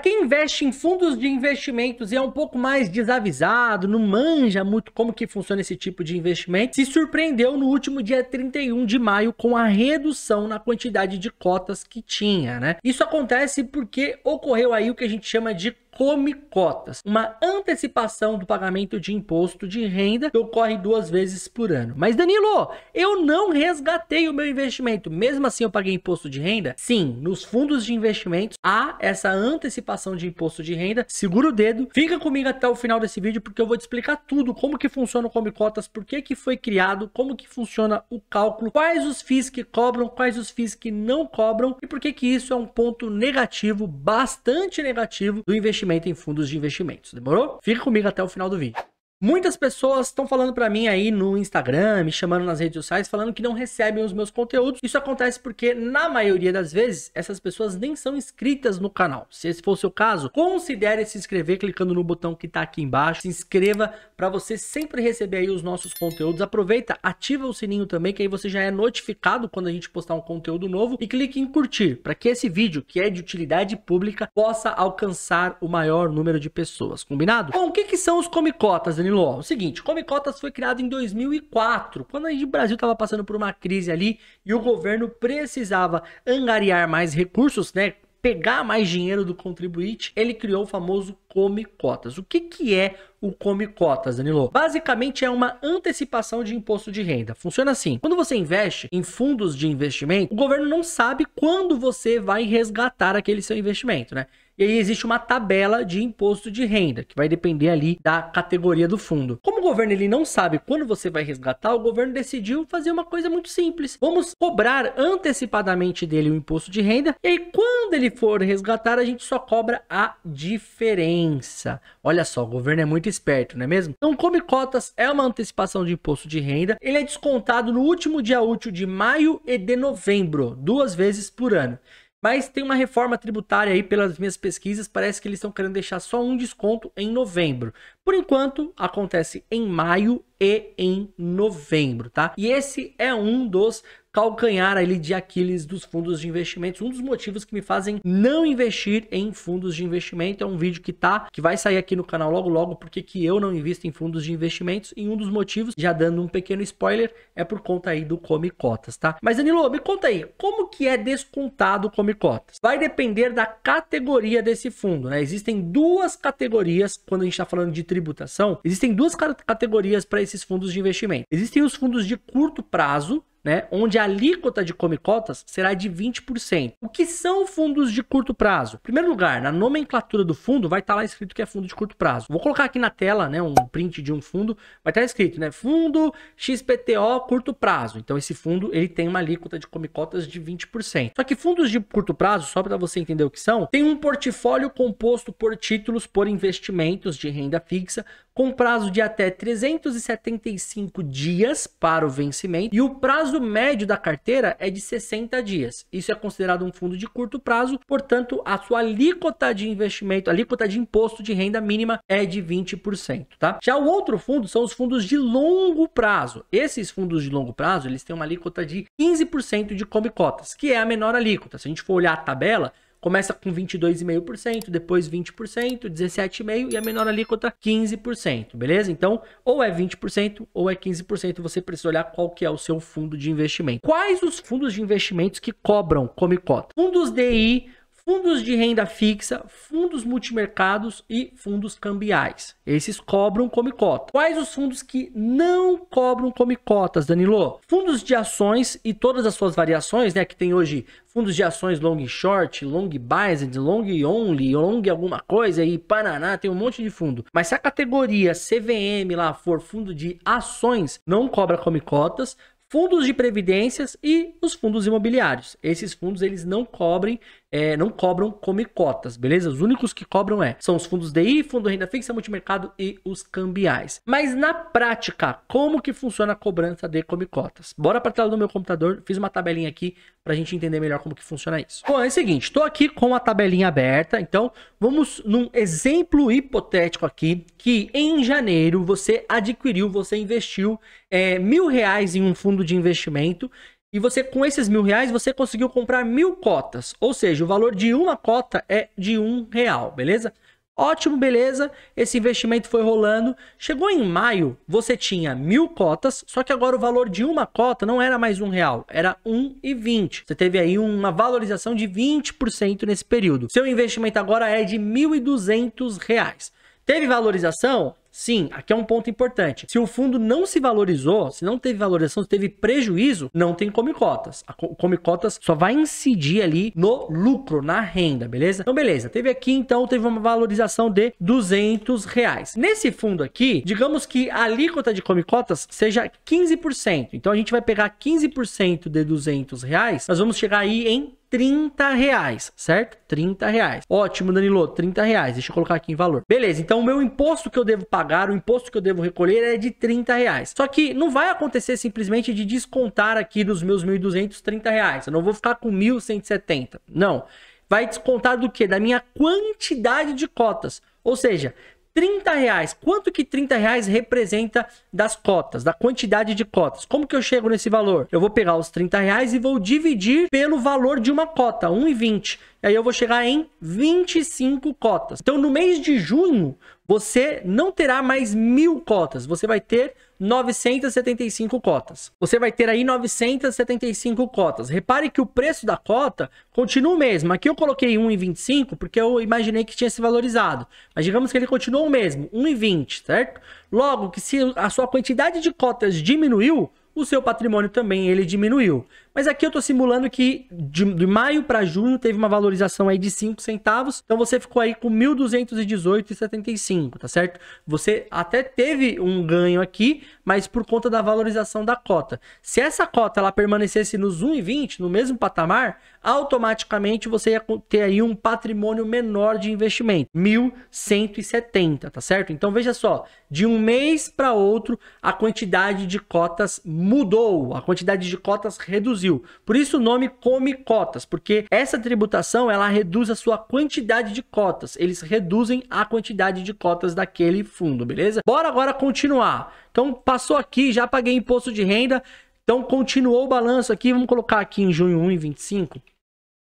quem investe em fundos de investimentos e é um pouco mais desavisado, não manja muito como que funciona esse tipo de investimento, se surpreendeu no último dia 31 de maio com a redução na quantidade de cotas que tinha, né? Isso acontece porque ocorreu aí o que a gente chama de come cotas, uma antecipação do pagamento de imposto de renda que ocorre duas vezes por ano. Mas Danilo, eu não resgatei o meu investimento, mesmo assim eu paguei imposto de renda? Sim, nos fundos de investimentos há essa antecipação de imposto de renda. Segura o dedo, fica comigo até o final desse vídeo porque eu vou te explicar tudo, como que funciona o come cotas, por que que foi criado, como que funciona o cálculo, quais os FIIs que cobram, quais os FIIs que não cobram e por que que isso é um ponto negativo, bastante negativo do investimento investimento em fundos de investimentos. Demorou? Fica comigo até o final do vídeo. Muitas pessoas estão falando para mim aí no Instagram, me chamando nas redes sociais, falando que não recebem os meus conteúdos. Isso acontece porque, na maioria das vezes, essas pessoas nem são inscritas no canal. Se esse for o seu caso, considere se inscrever clicando no botão que tá aqui embaixo. Se inscreva para você sempre receber aí os nossos conteúdos. Aproveita, ativa o sininho também, que aí você já é notificado quando a gente postar um conteúdo novo. E clique em curtir, para que esse vídeo, que é de utilidade pública, possa alcançar o maior número de pessoas. Combinado? Bom, o que, que são os comicotas, Danilo? O seguinte, Come Cotas foi criado em 2004, quando o Brasil estava passando por uma crise ali e o governo precisava angariar mais recursos, né? Pegar mais dinheiro do contribuinte, ele criou o famoso Come Cotas. O que, que é o Come Cotas, Danilo? Basicamente é uma antecipação de imposto de renda. Funciona assim: quando você investe em fundos de investimento, o governo não sabe quando você vai resgatar aquele seu investimento, né? E aí existe uma tabela de imposto de renda, que vai depender ali da categoria do fundo. Como o governo ele não sabe quando você vai resgatar, o governo decidiu fazer uma coisa muito simples. Vamos cobrar antecipadamente dele o imposto de renda, e aí quando ele for resgatar, a gente só cobra a diferença. Olha só, o governo é muito esperto, não é mesmo? Então, como cotas é uma antecipação de imposto de renda. Ele é descontado no último dia útil de maio e de novembro, duas vezes por ano. Mas tem uma reforma tributária aí, pelas minhas pesquisas, parece que eles estão querendo deixar só um desconto em novembro. Por enquanto, acontece em maio e em novembro, tá? E esse é um dos calcanhar ali de Aquiles dos fundos de investimentos. Um dos motivos que me fazem não investir em fundos de investimento é um vídeo que tá, que vai sair aqui no canal logo logo, porque que eu não invisto em fundos de investimentos. E um dos motivos, já dando um pequeno spoiler, é por conta aí do Come Cotas, tá? Mas Danilo, me conta aí, como que é descontado o Come Cotas? Vai depender da categoria desse fundo, né? Existem duas categorias quando a gente tá falando de tributação. Existem duas categorias para esses fundos de investimento. Existem os fundos de curto prazo, né, onde a alíquota de comicotas será de 20%. O que são fundos de curto prazo? Em primeiro lugar, na nomenclatura do fundo vai estar tá lá escrito que é fundo de curto prazo. Vou colocar aqui na tela, né, um print de um fundo, vai estar tá escrito, né, fundo XPTO curto prazo. Então esse fundo, ele tem uma alíquota de comicotas de 20%. Só que fundos de curto prazo, só para você entender o que são, tem um portfólio composto por títulos por investimentos de renda fixa com prazo de até 375 dias para o vencimento e o prazo médio da carteira é de 60 dias. Isso é considerado um fundo de curto prazo, portanto, a sua alíquota de investimento, alíquota de imposto de renda mínima é de 20%, tá? Já o outro fundo são os fundos de longo prazo. Esses fundos de longo prazo, eles têm uma alíquota de 15% de come cotas, que é a menor alíquota. Se a gente for olhar a tabela, começa com 22,5%, depois 20%, 17,5% e a menor alíquota 15%, beleza? Então, ou é 20% ou é 15%, você precisa olhar qual que é o seu fundo de investimento. Quais os fundos de investimentos que cobram Comicota? Fundos DI fundos de renda fixa, fundos multimercados e fundos cambiais. Esses cobram como cota. Quais os fundos que não cobram como cotas, Danilo? Fundos de ações e todas as suas variações, né, que tem hoje fundos de ações long short, long buys, long only, long alguma coisa e Paraná, tem um monte de fundo. Mas se a categoria CVM lá for fundo de ações, não cobra como cotas, fundos de previdências e os fundos imobiliários. Esses fundos eles não cobrem é, não cobram come cotas, beleza? Os únicos que cobram é são os fundos DI, fundo renda fixa, multimercado e os cambiais. Mas na prática, como que funciona a cobrança de come cotas? Bora para a tela do meu computador, fiz uma tabelinha aqui para a gente entender melhor como que funciona isso. Bom, é o seguinte, estou aqui com a tabelinha aberta, então vamos num exemplo hipotético aqui que em janeiro você adquiriu, você investiu é, mil reais em um fundo de investimento e você, com esses mil reais, você conseguiu comprar mil cotas. Ou seja, o valor de uma cota é de um real, beleza? Ótimo, beleza. Esse investimento foi rolando. Chegou em maio, você tinha mil cotas, só que agora o valor de uma cota não era mais um real, era um e vinte. Você teve aí uma valorização de 20% nesse período. Seu investimento agora é de mil e duzentos reais. Teve valorização? Sim, aqui é um ponto importante. Se o fundo não se valorizou, se não teve valorização, se teve prejuízo, não tem come cotas. A come cotas só vai incidir ali no lucro, na renda, beleza? Então, beleza. Teve aqui, então, teve uma valorização de 200 reais. Nesse fundo aqui, digamos que a alíquota de come cotas seja 15%. Então, a gente vai pegar 15% de 200 reais, nós vamos chegar aí em 30 reais, certo? 30 reais. Ótimo, Danilo, 30 reais. Deixa eu colocar aqui em valor. Beleza, então o meu imposto que eu devo pagar, o imposto que eu devo recolher é de 30 reais. Só que não vai acontecer simplesmente de descontar aqui dos meus 1.230 reais. Eu não vou ficar com 1.170, não. Vai descontar do que? Da minha quantidade de cotas. Ou seja, 30 reais. Quanto que 30 reais representa das cotas, da quantidade de cotas? Como que eu chego nesse valor? Eu vou pegar os 30 reais e vou dividir pelo valor de uma cota, 1,20 e aí eu vou chegar em 25 cotas. Então, no mês de junho, você não terá mais mil cotas, você vai ter 975 cotas. Você vai ter aí 975 cotas. Repare que o preço da cota continua o mesmo. Aqui eu coloquei 1,25 porque eu imaginei que tinha se valorizado. Mas digamos que ele continuou o mesmo, 1,20, certo? Logo que se a sua quantidade de cotas diminuiu, o seu patrimônio também ele diminuiu. Mas aqui eu estou simulando que de, de maio para junho teve uma valorização aí de 5 centavos, então você ficou aí com 1.218,75, tá certo? Você até teve um ganho aqui, mas por conta da valorização da cota. Se essa cota ela permanecesse nos 1,20, no mesmo patamar, automaticamente você ia ter aí um patrimônio menor de investimento, 1.170, tá certo? Então veja só, de um mês para outro, a quantidade de cotas mudou, a quantidade de cotas reduziu. Por isso o nome come cotas, porque essa tributação ela reduz a sua quantidade de cotas. Eles reduzem a quantidade de cotas daquele fundo, beleza? Bora agora continuar. Então passou aqui, já paguei imposto de renda, então continuou o balanço aqui, vamos colocar aqui em junho e 25.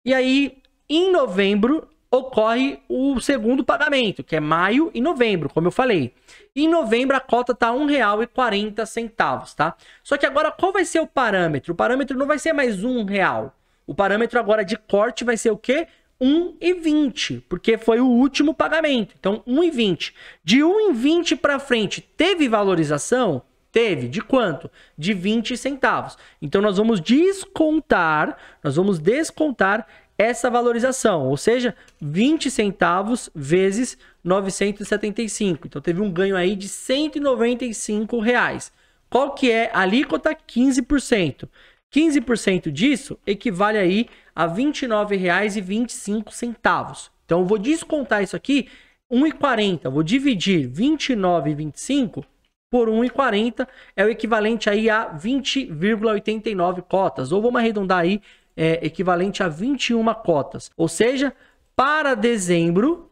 E aí em novembro ocorre o segundo pagamento, que é maio e novembro, como eu falei. Em novembro a cota tá R$ 1,40, tá? Só que agora qual vai ser o parâmetro? O parâmetro não vai ser mais um real. O parâmetro agora de corte vai ser o quê? 1,20, porque foi o último pagamento. Então, 1,20. De 1,20 para frente, teve valorização? Teve. De quanto? De 20 centavos. Então, nós vamos descontar, nós vamos descontar essa valorização, ou seja, 20 centavos vezes 975. Então teve um ganho aí de 195 reais. Qual que é a alíquota? 15%. 15% disso equivale aí a R$ 29,25. Então eu vou descontar isso aqui, 1,40. Vou dividir 29,25 por 1,40 é o equivalente aí a 20,89 cotas. Ou vamos arredondar aí é equivalente a 21 cotas. Ou seja, para dezembro,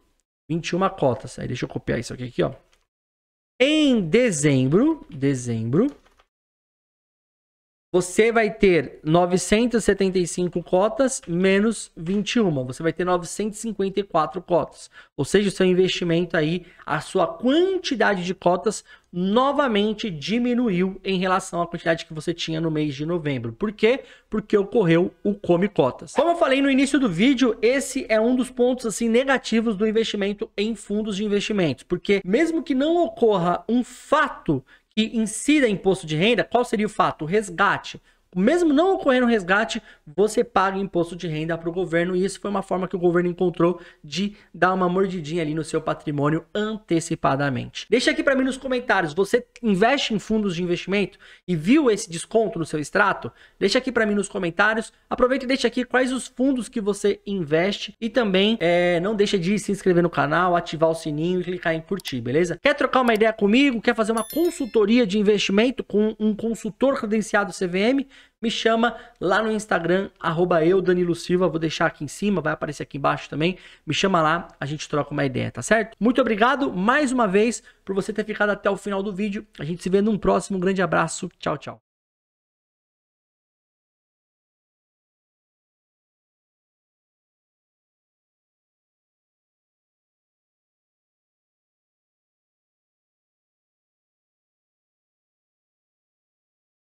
21 cotas. Aí deixa eu copiar isso aqui, aqui ó. Em dezembro, dezembro, você vai ter 975 cotas menos 21. Você vai ter 954 cotas. Ou seja, o seu investimento aí, a sua quantidade de cotas novamente diminuiu em relação à quantidade que você tinha no mês de novembro. Por quê? Porque ocorreu o come cotas. Como eu falei no início do vídeo, esse é um dos pontos assim negativos do investimento em fundos de investimentos, porque mesmo que não ocorra um fato que incida imposto de renda, qual seria o fato? O resgate, mesmo não ocorrendo resgate, você paga imposto de renda para o governo. E isso foi uma forma que o governo encontrou de dar uma mordidinha ali no seu patrimônio antecipadamente. Deixa aqui para mim nos comentários, você investe em fundos de investimento e viu esse desconto no seu extrato? Deixa aqui para mim nos comentários. Aproveita e deixa aqui quais os fundos que você investe e também é, não deixa de se inscrever no canal, ativar o sininho e clicar em curtir, beleza? Quer trocar uma ideia comigo? Quer fazer uma consultoria de investimento com um consultor credenciado CVM? me chama lá no Instagram, arroba eu, Danilo Silva, vou deixar aqui em cima, vai aparecer aqui embaixo também. Me chama lá, a gente troca uma ideia, tá certo? Muito obrigado mais uma vez por você ter ficado até o final do vídeo. A gente se vê num próximo, um grande abraço, tchau, tchau.